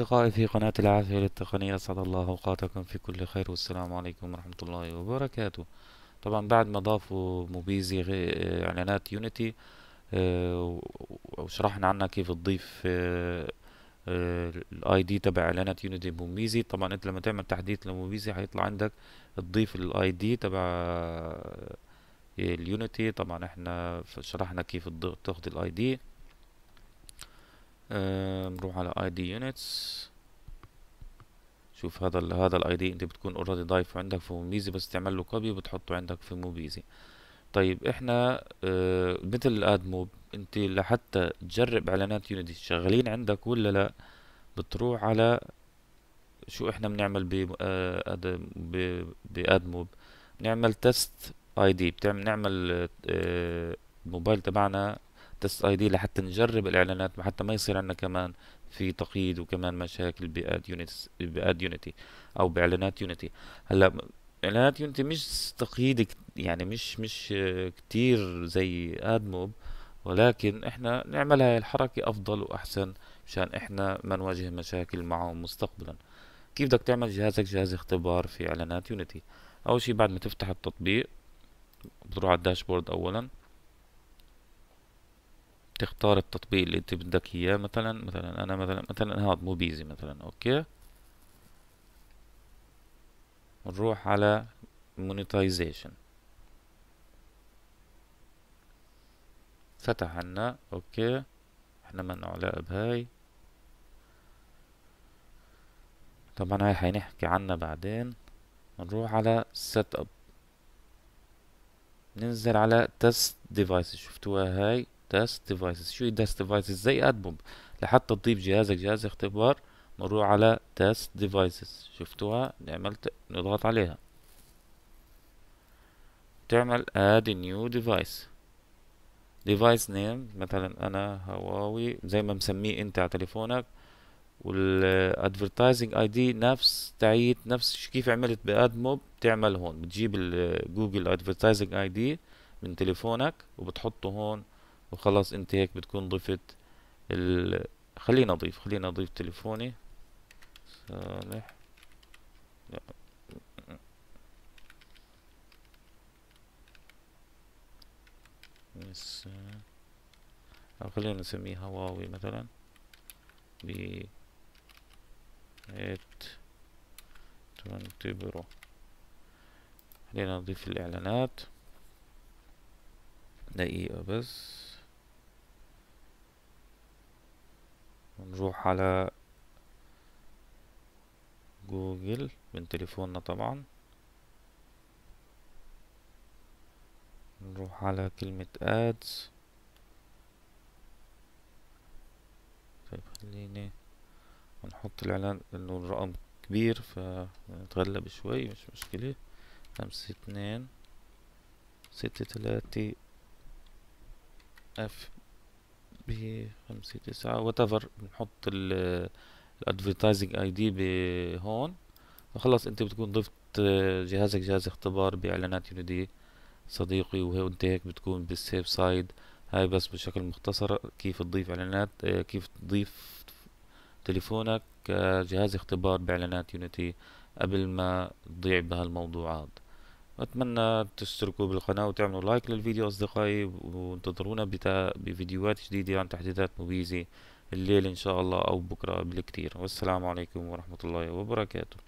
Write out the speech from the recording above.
أصدقائي في قناة العافية للتقنية أسعد الله أوقاتكم في كل خير والسلام عليكم ورحمة الله وبركاته طبعا بعد ما ضافوا موبيزي إعلانات يونيتي آه، وشرحنا عنها كيف تضيف آه، آه، الاي دي تبع اعلانات يونيتي بموبيزي طبعا انت لما تعمل تحديث لموبيزي حيطلع عندك تضيف الاي دي تبع اليونيتي طبعا احنا شرحنا كيف تاخد الاي دي نروح على اي دي يونتس شوف هذا ال هذا الاي دي انت بتكون اوريدي ضايفه عندك في موبيزي بس تعمل له كوبي وبتحطه عندك في موبيزي طيب احنا آه مثل موب انت لحتى تجرب اعلانات يونيتي شغالين عندك ولا لا بتروح على شو احنا بنعمل ب آه موب بنعمل تيست اي دي بنعمل آه الموبايل تبعنا تست اي دي لحتى نجرب الاعلانات حتى ما يصير عندنا كمان في تقييد وكمان مشاكل باد يونتس باد يونتي او باعلانات يونتي هلا اعلانات يونتي مش تقييد يعني مش مش كتير زي ادموب ولكن احنا نعمل هاي الحركة افضل واحسن مشان احنا ما نواجه مشاكل معه مستقبلا كيف بدك تعمل جهازك جهاز اختبار في اعلانات يونيتي اول شي بعد ما تفتح التطبيق بتروح على الداشبورد اولا تختار التطبيق اللي انت بدك اياه مثلا مثلا انا مثلا مثلا هذا موبيزي مثلا اوكي نروح على مونيتايزيشن فتح عنا اوكي احنا ما علاقة بهاي طبعا هاي حنحكي عنها بعدين نروح على سيت اب ننزل على تست ديفايس شفتوها هاي تست ديفايسز شو تست ديفايسز زي ادموب لحتى تضيف جهازك جهاز اختبار مروح على تست ديفايسز شفتوها عملت نضغط عليها تعمل اد نيو ديفايس ديفايس نيم مثلا انا هواوي زي ما مسميه انت على تليفونك والادفرتايزنج اي دي نفس تعيد نفس كيف عملت بادموب بتعمل هون بتجيب جوجل ادفرتايزنج اي دي من تليفونك وبتحطه هون وخلاص انت هيك بتكون ضفت ال خلينا اضيف خلينا اضيف تليفوني صالح لا. بس أو خلينا نسميه هواوي مثلا ب ات برو خلينا نضيف الإعلانات دقيقة بس ونروح على جوجل من تليفوننا طبعا نروح على كلمة ads طيب خليني نحط الإعلان إنه الرقم كبير فنتغلب شوي مش مشكلة خمسة اتنين ستة تلاتة اف به خمسة تسعة ايفر بنحط الادفيرتايزنج اي دي بهون وخلص انت بتكون ضفت جهازك جهاز اختبار باعلانات يونيدي صديقي وانت هيك بتكون بالسيف سايد هاي بس بشكل مختصر كيف تضيف اعلانات آه، كيف تضيف تليفونك كجهاز آه، اختبار باعلانات يونيتي قبل ما تضيع بهالموضوعات اتمنى تشتركوا بالقناة وتعملوا لايك للفيديو اصدقائي وانتظرونا بفيديوهات جديدة عن تحديثات موبيزي الليل ان شاء الله او بكرة بالكثير والسلام عليكم ورحمة الله وبركاته